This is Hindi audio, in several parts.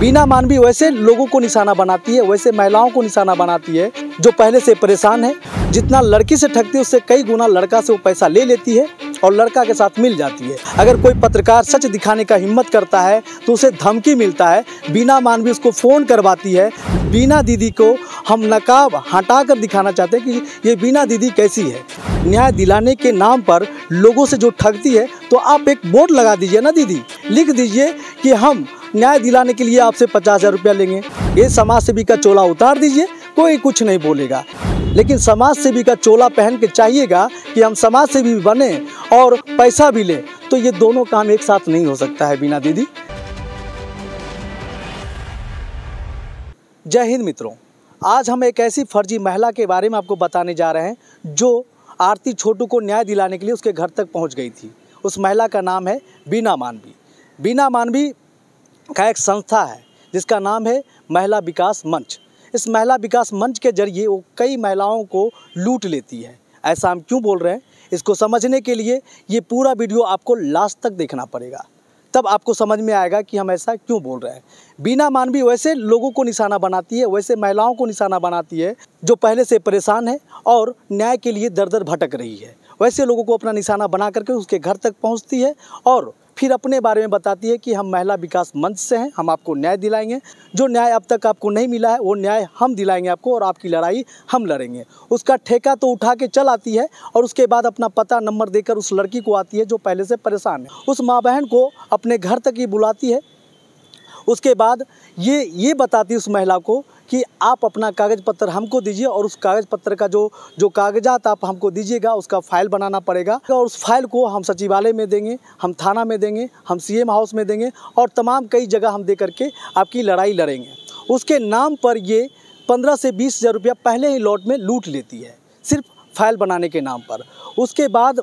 बिना मानवी वैसे लोगों को निशाना बनाती है वैसे महिलाओं को निशाना बनाती है जो पहले से परेशान है जितना लड़की से ठगती है उससे कई गुना लड़का से वो पैसा ले लेती है और लड़का के साथ मिल जाती है अगर कोई पत्रकार सच दिखाने का हिम्मत करता है तो उसे धमकी मिलता है बिना मानवी उसको फ़ोन करवाती है बीना दीदी को हम नकाब हटा कर दिखाना चाहते हैं कि ये बीना दीदी कैसी है न्याय दिलाने के नाम पर लोगों से जो ठगती है तो आप एक बोर्ड लगा दीजिए ना दीदी लिख दीजिए कि हम न्याय दिलाने के लिए आपसे पचास हज़ार रुपया लेंगे ये समाज सेवी का चोला उतार दीजिए कोई कुछ नहीं बोलेगा लेकिन समाज सेवी का चोला पहन के चाहिएगा कि हम समाज सेवी बने और पैसा भी लें तो ये दोनों काम एक साथ नहीं हो सकता है बीना दीदी जय हिंद मित्रों आज हम एक ऐसी फर्जी महिला के बारे में आपको बताने जा रहे हैं जो आरती छोटू को न्याय दिलाने के लिए उसके घर तक पहुंच गई थी उस महिला का नाम है बीना मानवी बीना मानवी का एक संस्था है जिसका नाम है महिला विकास मंच इस महिला विकास मंच के जरिए वो कई महिलाओं को लूट लेती है ऐसा हम क्यों बोल रहे हैं इसको समझने के लिए ये पूरा वीडियो आपको लास्ट तक देखना पड़ेगा तब आपको समझ में आएगा कि हम ऐसा क्यों बोल रहे हैं बिना मानवी वैसे लोगों को निशाना बनाती है वैसे महिलाओं को निशाना बनाती है जो पहले से परेशान है और न्याय के लिए दर दर भटक रही है वैसे लोगों को अपना निशाना बना करके उसके घर तक पहुंचती है और फिर अपने बारे में बताती है कि हम महिला विकास मंच से हैं हम आपको न्याय दिलाएंगे जो न्याय अब तक आपको नहीं मिला है वो न्याय हम दिलाएंगे आपको और आपकी लड़ाई हम लड़ेंगे उसका ठेका तो उठा के चल आती है और उसके बाद अपना पता नंबर देकर उस लड़की को आती है जो पहले से परेशान है उस माँ बहन को अपने घर तक ही बुलाती है उसके बाद ये ये बताती उस महिला को कि आप अपना कागज़ पत्र हमको दीजिए और उस कागज़ पत्र का जो जो कागजात आप हमको दीजिएगा उसका फाइल बनाना पड़ेगा और उस फाइल को हम सचिवालय में देंगे हम थाना में देंगे हम सीएम हाउस में देंगे और तमाम कई जगह हम दे करके आपकी लड़ाई लड़ेंगे उसके नाम पर ये पंद्रह से बीस हज़ार रुपया पहले ही लॉट में लूट लेती है सिर्फ फाइल बनाने के नाम पर उसके बाद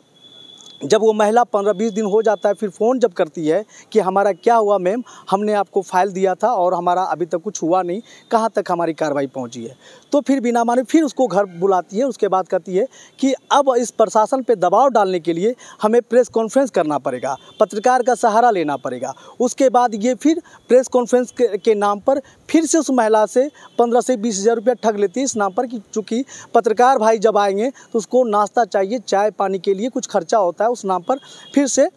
जब वो महिला पंद्रह बीस दिन हो जाता है फिर फ़ोन जब करती है कि हमारा क्या हुआ मैम हमने आपको फाइल दिया था और हमारा अभी तक कुछ हुआ नहीं कहाँ तक हमारी कार्रवाई पहुँची है तो फिर बिना माने फिर उसको घर बुलाती है उसके बाद कहती है कि अब इस प्रशासन पे दबाव डालने के लिए हमें प्रेस कॉन्फ्रेंस करना पड़ेगा पत्रकार का सहारा लेना पड़ेगा उसके बाद ये फिर प्रेस कॉन्फ्रेंस के, के नाम पर फिर से उस महिला से पंद्रह से बीस हज़ार रुपया ठग लेती है इस नाम पर कि चूँकि पत्रकार भाई जब आएंगे तो उसको नाश्ता चाहिए चाय पानी के लिए कुछ खर्चा होता है है उस नाम पर फिर से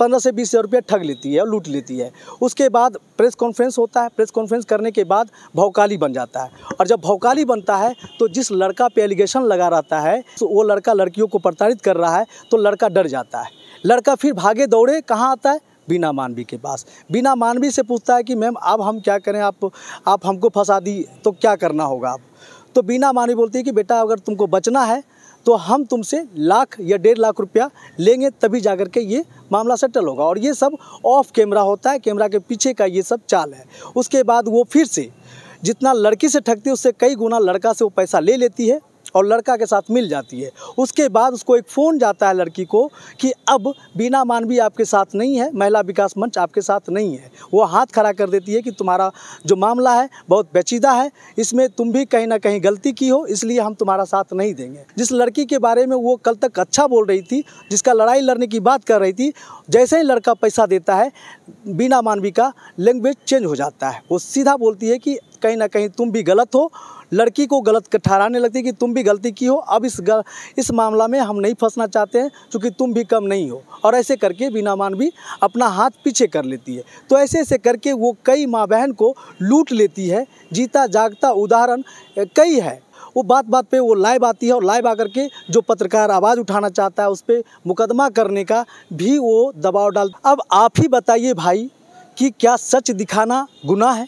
पंद्रह से बीस हज़ार रुपया ठग लेती है और लूट लेती है उसके बाद प्रेस कॉन्फ्रेंस होता है प्रेस कॉन्फ्रेंस करने के बाद भौकाली बन जाता है और जब भौकाली बनता है तो जिस लड़का पे एलिगेशन लगा रहता है तो वो लड़का लड़कियों को प्रताड़ित कर रहा है तो लड़का डर जाता है लड़का फिर भागे दौड़े कहाँ आता है बिना मानवी के पास बिना मानवी से पूछता है कि मैम अब हम क्या करें आप आप हमको फंसा दी तो क्या करना होगा आप तो बिना मानवी बोलती है कि बेटा अगर तुमको बचना है तो हम तुमसे लाख या डेढ़ लाख रुपया लेंगे तभी जा के ये मामला सेटल होगा और ये सब ऑफ कैमरा होता है कैमरा के पीछे का ये सब चाल है उसके बाद वो फिर से जितना लड़की से ठगती है उससे कई गुना लड़का से वो पैसा ले लेती है और लड़का के साथ मिल जाती है उसके बाद उसको एक फ़ोन जाता है लड़की को कि अब बीना मानवी आपके साथ नहीं है महिला विकास मंच आपके साथ नहीं है वो हाथ खड़ा कर देती है कि तुम्हारा जो मामला है बहुत पेचीदा है इसमें तुम भी कहीं ना कहीं गलती की हो इसलिए हम तुम्हारा साथ नहीं देंगे जिस लड़की के बारे में वो कल तक अच्छा बोल रही थी जिसका लड़ाई लड़ने की बात कर रही थी जैसे ही लड़का पैसा देता है बीना मानवी का लैंग्वेज चेंज हो जाता है वो सीधा बोलती है कि कहीं ना कहीं तुम भी गलत हो लड़की को गलत ठहराने लगती है कि तुम भी गलती की हो अब इस गल, इस मामला में हम नहीं फंसना चाहते हैं क्योंकि तुम भी कम नहीं हो और ऐसे करके बिना मान भी अपना हाथ पीछे कर लेती है तो ऐसे ऐसे करके वो कई माँ बहन को लूट लेती है जीता जागता उदाहरण कई है वो बात बात पे वो लाइव आती है और लाइव आकर के जो पत्रकार आवाज़ उठाना चाहता है उस पर मुकदमा करने का भी वो दबाव डाल अब आप ही बताइए भाई कि क्या सच दिखाना गुनाह है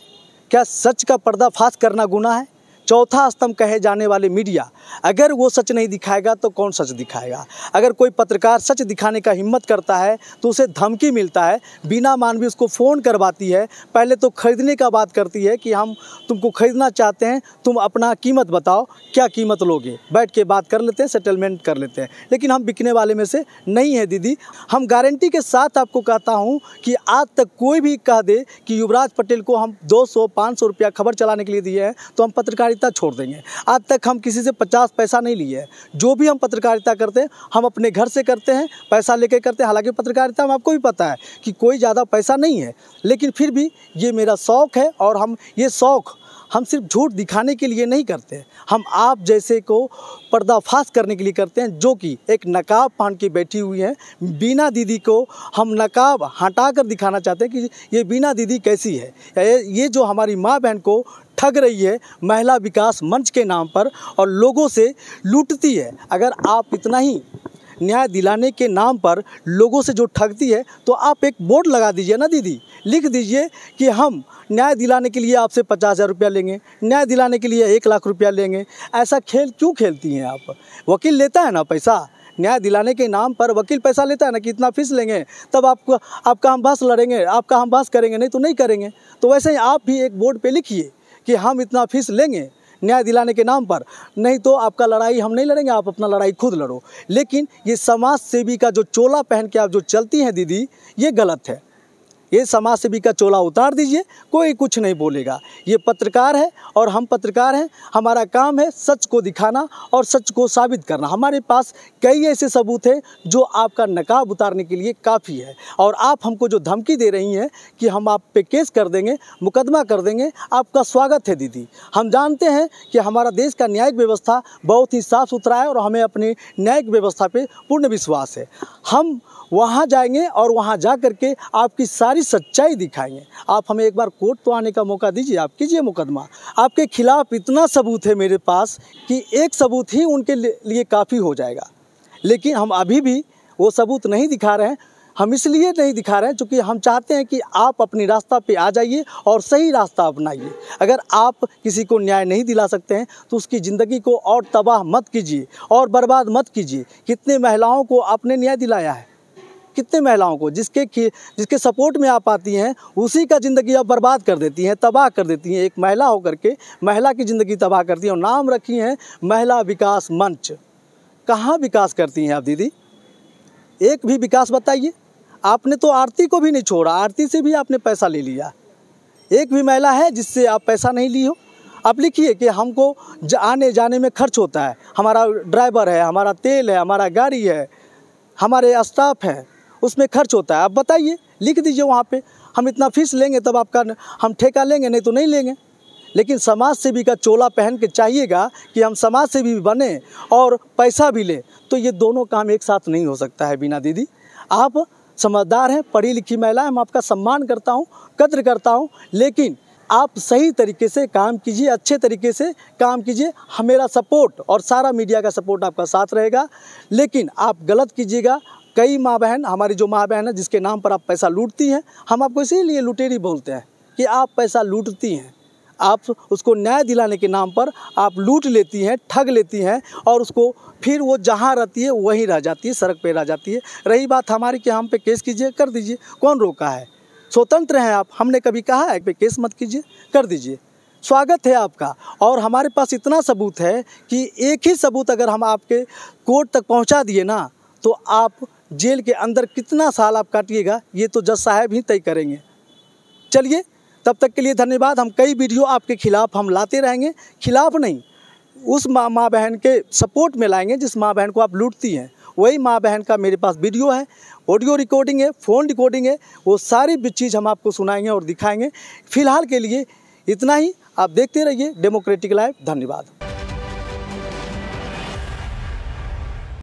क्या सच का पर्दाफाश करना गुनाह है चौथा स्तंभ कहे जाने वाले मीडिया अगर वो सच नहीं दिखाएगा तो कौन सच दिखाएगा अगर कोई पत्रकार सच दिखाने का हिम्मत करता है तो उसे धमकी मिलता है बिना भी उसको फ़ोन करवाती है पहले तो ख़रीदने का बात करती है कि हम तुमको ख़रीदना चाहते हैं तुम अपना कीमत बताओ क्या कीमत लोगे बैठ के बात कर लेते हैं सेटलमेंट कर लेते हैं लेकिन हम बिकने वाले में से नहीं है दीदी हम गारंटी के साथ आपको कहता हूँ कि आज तक कोई भी कह दे कि युवराज पटेल को हम दो सौ रुपया खबर चलाने के लिए दिए हैं तो हम पत्रकारिता पत्रकारिता छोड़ देंगे आज तक हम किसी से पचास पैसा नहीं लिए जो भी हम पत्रकारिता करते हैं हम अपने घर से करते हैं पैसा लेके करते हैं हालांकि पत्रकारिता में आपको भी पता है कि कोई ज़्यादा पैसा नहीं है लेकिन फिर भी ये मेरा शौक़ है और हम ये शौक़ हम सिर्फ झूठ दिखाने के लिए नहीं करते हम आप जैसे को पर्दाफाश करने के लिए करते हैं जो कि एक नकाब पहन के बैठी हुई है बीना दीदी को हम नकाब हटा कर दिखाना चाहते हैं कि ये बीना दीदी कैसी है ये जो हमारी माँ बहन को ठग रही है महिला विकास मंच के नाम पर और लोगों से लूटती है अगर आप इतना ही न्याय दिलाने के नाम पर लोगों से जो ठगती है तो आप एक बोर्ड लगा दीजिए ना दीदी लिख दीजिए कि हम न्याय दिलाने के लिए आपसे पचास हज़ार रुपया लेंगे न्याय दिलाने के लिए एक लाख रुपया लेंगे ऐसा खेल क्यों खेलती हैं आप वकील लेता है ना पैसा न्याय दिलाने के नाम पर वकील पैसा लेता है ना कि इतना फीस लेंगे तब आपको आपका हम बास लड़ेंगे आपका हम बास करेंगे नहीं तो नहीं करेंगे तो वैसे ही आप भी एक बोर्ड पे लिखिए कि हम इतना फीस लेंगे न्याय दिलाने के नाम पर नहीं तो आपका लड़ाई हम नहीं लड़ेंगे आप अपना लड़ाई खुद लड़ो लेकिन ये समाज सेवी का जो चोला पहन के आप जो चलती हैं दीदी ये गलत है ये समाज सेवी का चोला उतार दीजिए कोई कुछ नहीं बोलेगा ये पत्रकार है और हम पत्रकार हैं हमारा काम है सच को दिखाना और सच को साबित करना हमारे पास कई ऐसे सबूत हैं जो आपका नकाब उतारने के लिए काफ़ी है और आप हमको जो धमकी दे रही हैं कि हम आप पे केस कर देंगे मुकदमा कर देंगे आपका स्वागत है दीदी हम जानते हैं कि हमारा देश का न्यायिक व्यवस्था बहुत ही साफ़ सुथरा है और हमें अपनी न्यायिक व्यवस्था पर पूर्ण विश्वास है हम वहाँ जाएंगे और वहाँ जा करके आपकी सारी सारी सच्चाई दिखाएंगे आप हमें एक बार कोर्ट तो आने का मौका दीजिए आप कीजिए मुकदमा आपके खिलाफ इतना सबूत है मेरे पास कि एक सबूत ही उनके लिए काफ़ी हो जाएगा लेकिन हम अभी भी वो सबूत नहीं दिखा रहे हैं हम इसलिए नहीं दिखा रहे हैं क्योंकि हम चाहते हैं कि आप अपनी रास्ता पे आ जाइए और सही रास्ता अपनाइए अगर आप किसी को न्याय नहीं दिला सकते हैं तो उसकी ज़िंदगी को और तबाह मत कीजिए और बर्बाद मत कीजिए कितने महिलाओं को आपने न्याय दिलाया है कितने महिलाओं को जिसके जिसके सपोर्ट में आप आती हैं उसी का ज़िंदगी आप बर्बाद कर देती हैं तबाह कर देती हैं एक महिला होकर के महिला की ज़िंदगी तबाह करती हैं और नाम रखी हैं महिला विकास मंच कहाँ विकास करती हैं आप दीदी एक भी विकास बताइए आपने तो आरती को भी नहीं छोड़ा आरती से भी आपने पैसा ले लिया एक भी महिला है जिससे आप पैसा नहीं ली हो आप लिखिए कि हमको आने जाने में खर्च होता है हमारा ड्राइवर है हमारा तेल है हमारा गाड़ी है हमारे स्टाफ हैं उसमें खर्च होता है आप बताइए लिख दीजिए वहाँ पे हम इतना फीस लेंगे तब आपका हम ठेका लेंगे नहीं तो नहीं लेंगे लेकिन समाज सेवी का चोला पहन के चाहिएगा कि हम समाज सेवी भी बने और पैसा भी लें तो ये दोनों काम एक साथ नहीं हो सकता है बिना दीदी आप समझदार हैं पढ़ी लिखी महिला हैं मैं आपका सम्मान करता हूँ कद्र करता हूँ लेकिन आप सही तरीके से काम कीजिए अच्छे तरीके से काम कीजिए हमेरा सपोर्ट और सारा मीडिया का सपोर्ट आपका साथ रहेगा लेकिन आप गलत कीजिएगा कई माँ बहन हमारी जो माँ बहन है जिसके नाम पर आप पैसा लूटती हैं हम आपको इसीलिए लुटेरी बोलते हैं कि आप पैसा लूटती हैं आप उसको न्याय दिलाने के नाम पर आप लूट लेती हैं ठग लेती हैं और उसको फिर वो जहाँ रहती है वहीं रह जाती है सड़क पे रह जाती है रही बात हमारी कि हम पे केस कीजिए कर दीजिए कौन रोका है स्वतंत्र हैं आप हमने कभी कहा है कि केस मत कीजिए कर दीजिए स्वागत है आपका और हमारे पास इतना सबूत है कि एक ही सबूत अगर हम आपके कोर्ट तक पहुँचा दिए ना तो आप जेल के अंदर कितना साल आप काटिएगा ये तो जज साहब ही तय करेंगे चलिए तब तक के लिए धन्यवाद हम कई वीडियो आपके खिलाफ हम लाते रहेंगे खिलाफ नहीं उस माँ माँ बहन के सपोर्ट में लाएंगे जिस माँ बहन को आप लूटती हैं वही माँ बहन का मेरे पास वीडियो है ऑडियो रिकॉर्डिंग है फ़ोन रिकॉर्डिंग है वो सारी चीज़ हम आपको सुनाएंगे और दिखाएंगे फिलहाल के लिए इतना ही आप देखते रहिए डेमोक्रेटिक लाइफ धन्यवाद